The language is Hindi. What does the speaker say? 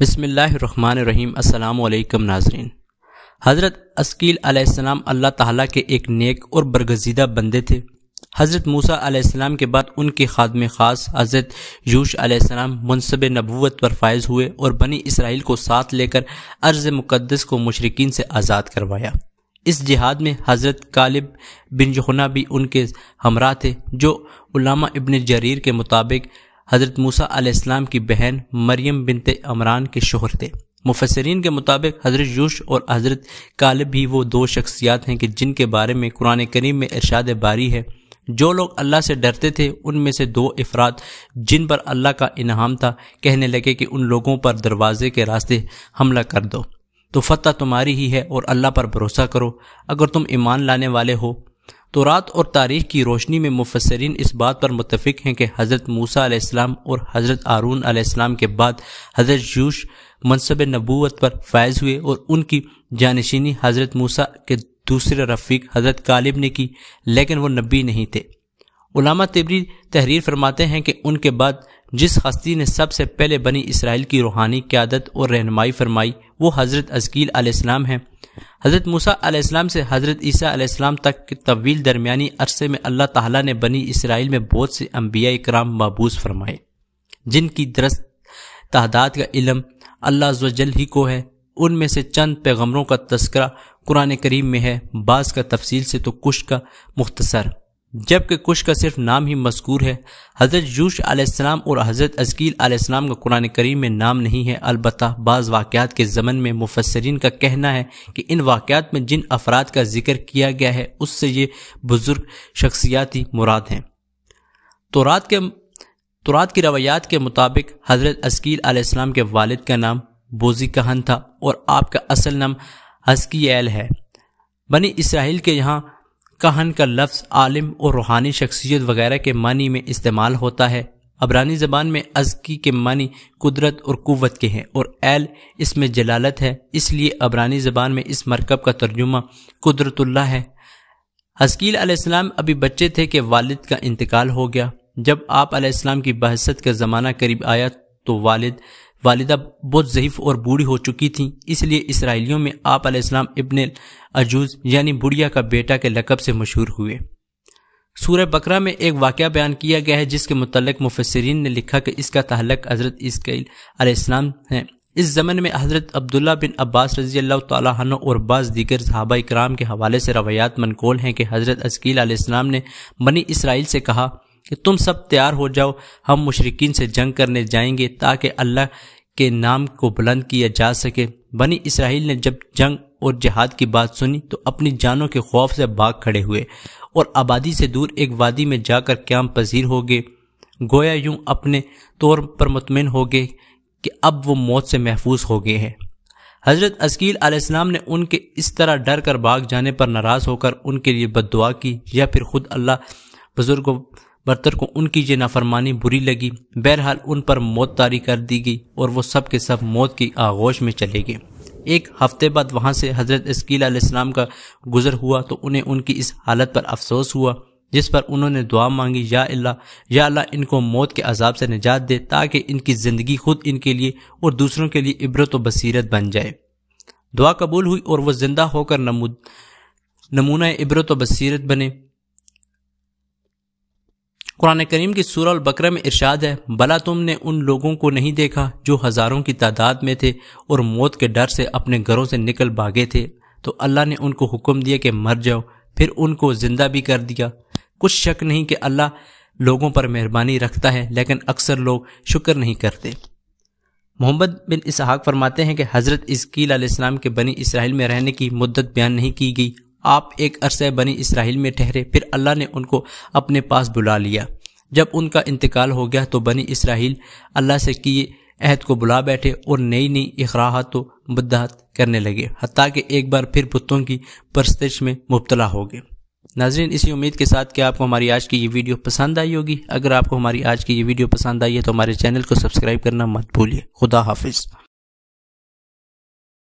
बसमीम् अल्लाम नाजरीन हज़रत अस्कील आसमाम अल्लाह ताला के एक नेक और बरगजीदा बंदे थे हज़रत मूसा आसमाम के बाद उनके खादम ख़ास हज़रत यूश आसमाम मनसब नबूत पर फायज़ हुए और बनी इसराइल को साथ लेकर अर्ज़ मुक़दस को मशरकिन से आज़ाद करवाया इस जिहाद में हज़रत कालिब बिन जहना भी उनके हमरा थे जो इबन जरीर के मुताबिक हज़रत मूसा आसमाम की बहन मरियम बिनते अमरान के शोहर थे मुफसरीन के मुताबिक हज़रत यूश और हज़रत कालिब भी वो दो शख्सियात हैं कि जिनके बारे में कुरान करीम में इरशाद बारी है जो लोग अल्लाह से डरते थे उनमें से दो अफराद जिन पर अल्लाह का इनाम था कहने लगे कि उन लोगों पर दरवाजे के रास्ते हमला कर दो तो फतह तुम्हारी ही है और अल्लाह पर भरोसा करो अगर तुम ईमान लाने वाले हो तो रात और तारीख की रोशनी में मुफसरिन इस बात पर मुतफिक हैं कि हज़रत मूसा आसमाम और हज़रत आरून आसमाम के बाद हज़रत जूश मनसब नबूत पर फायज हुए और उनकी जानशीनी हज़रत मूसा के दूसरे रफीक हज़रत कालिब ने की लेकिन वो नबी नहीं थे उलामा तिबरी तहरीर फरमाते हैं कि उनके बाद जिस हस्ती ने सबसे पहले बनी इसराइल की रूहानी क्यादत और रहनमाई फरमाई वो हज़रत अज़कील आसलाम हैं हज़रत मूसा आसलाम से हज़रत ईसा आसलाम तक के तवील दरमिया अरसे में अल्लाह ताला ने बनी इसराइल में बहुत से अम्बिया कराम मबूस फरमाए जिनकी दरस्त तादाद का इलम अल्लाह जल ही को है उनमें से चंद पैगमरों का तस्करा कुरान करीम में है बाज़ का तफसील से तो कुछ का मुख्तसर जबकि कुश का सिर्फ नाम ही मस्कूर है हज़रत यूश आलाम और हज़रत अज़कील आलाम का कुरान करीम में नाम नहीं है अलबत् बाज़ वाक़ात के ज़मन में मुफसरीन का कहना है कि इन वाक़ात में जिन अफराद का जिक्र किया गया है उससे ये बुज़ुर्ग शख्सियाती मुराद हैं तो रात के तो रात की रवायात के मुताबिक हज़रत अज़कील आलाम के वालद का नाम बोजी कहन था और आपका असल नाम हस्की है बनी इसराइल के यहाँ कहन का लफ्ज़ आलिम और रूहानी शख्सियत वगैरह के मानी में इस्तेमाल होता है अबरानी ज़बान में अजकी के मानी कुदरत और कुत के हैं और एल इसमें जलालत है इसलिए अबरानी ज़बान में इस मरकब का तर्जुमा कुदरतुल्ला है हस्कील आसमाम अभी बच्चे थे कि वालिद का इंतकाल हो गया जब आप आसमाम की बहसत का ज़माना करीब आया तो वालिद वालिदा बहुत ज़यीफ़ और बूढ़ी हो चुकी थी इसलिए इसराइलियों में आप आपलाम इबन अजूज यानी बुढ़िया का बेटा के लकब से मशहूर हुए सूर्य बकरा में एक वाक़ बयान किया गया है जिसके मतलब मुफसरीन ने लिखा कि इसका तहलक हज़रत इसकेलाम है हैं इस ज़मन में हज़रत अब्दुल्ला बिन अब्बास रजी अल्लाह तन और बाज़ दीगर सहाबा कराम के हवाले से रवायात मनकोल हैं कि हज़रत असकील आलाम ने बनी इसराइल से कहा कि तुम सब तैयार हो जाओ हम मुशरकिन से जंग करने जाएंगे ताकि अल्लाह के नाम को बुलंद किया जा सके बनी इसराइल ने जब जंग और जहाद की बात सुनी तो अपनी जानों के खौफ से भाग खड़े हुए और आबादी से दूर एक वादी में जाकर क्याम पजीर हो गए गोया यूं अपने तौर पर मुतमिन हो गए कि अब वो मौत से महफूज हो गए हैं हज़रत अस्कील आसमाम ने उनके इस तरह डर कर भाग जाने पर नाराज़ होकर उनके लिए दुआ की या फिर खुद अल्लाह बुज़ुर्ग बर्तर को उनकी ये नाफरमानी बुरी लगी बहरहाल उन पर मौत तारी कर दी गई और वो सब के सब मौत की आगोश में चले गए एक हफ्ते बाद वहाँ से हज़रत इसकील का गुजर हुआ तो उन्हें उनकी इस हालत पर अफसोस हुआ जिस पर उन्होंने दुआ मांगी या अल्लाह या अल्लाह इनको मौत के अजाब से निजात दे ताकि इनकी ज़िंदगी खुद इनके लिए और दूसरों के लिए इबरत व बसीरत बन जाए दुआ कबूल हुई और वह ज़िंदा होकर नमूद नमूना इबरत व बसीरत बने कुरान करीम की सूर बकर में इरशाद है भला तुमने उन लोगों को नहीं देखा जो हज़ारों की तादाद में थे और मौत के डर से अपने घरों से निकल भागे थे तो अल्लाह ने उनको हुक्म दिया कि मर जाओ फिर उनको ज़िंदा भी कर दिया कुछ शक नहीं कि अल्लाह लोगों पर मेहरबानी रखता है लेकिन अक्सर लोग शुक्र नहीं करते मोहम्मद बिन इसहाक फरमाते हैं कि हज़रत इसकील आसमाम के बनी इसराइल में रहने की मुद्दत बयान नहीं की गई आप एक अरसे बनी इसराइल में ठहरे फिर अल्लाह ने उनको अपने पास बुला लिया जब उनका इंतकाल हो गया तो बनी इसराइल अल्लाह से किए अहद को बुला बैठे और नई नई इखराहत बदहत करने लगे हती कि एक बार फिर बुतों की परस्तिश में मुबतला हो गए नाजरीन इसी उम्मीद के साथ कि आपको हमारी आज की ये वीडियो पसंद आई होगी अगर आपको हमारी आज की ये वीडियो पसंद आई है तो हमारे चैनल को सब्सक्राइब करना मत भूलिए खुदा हाफिज़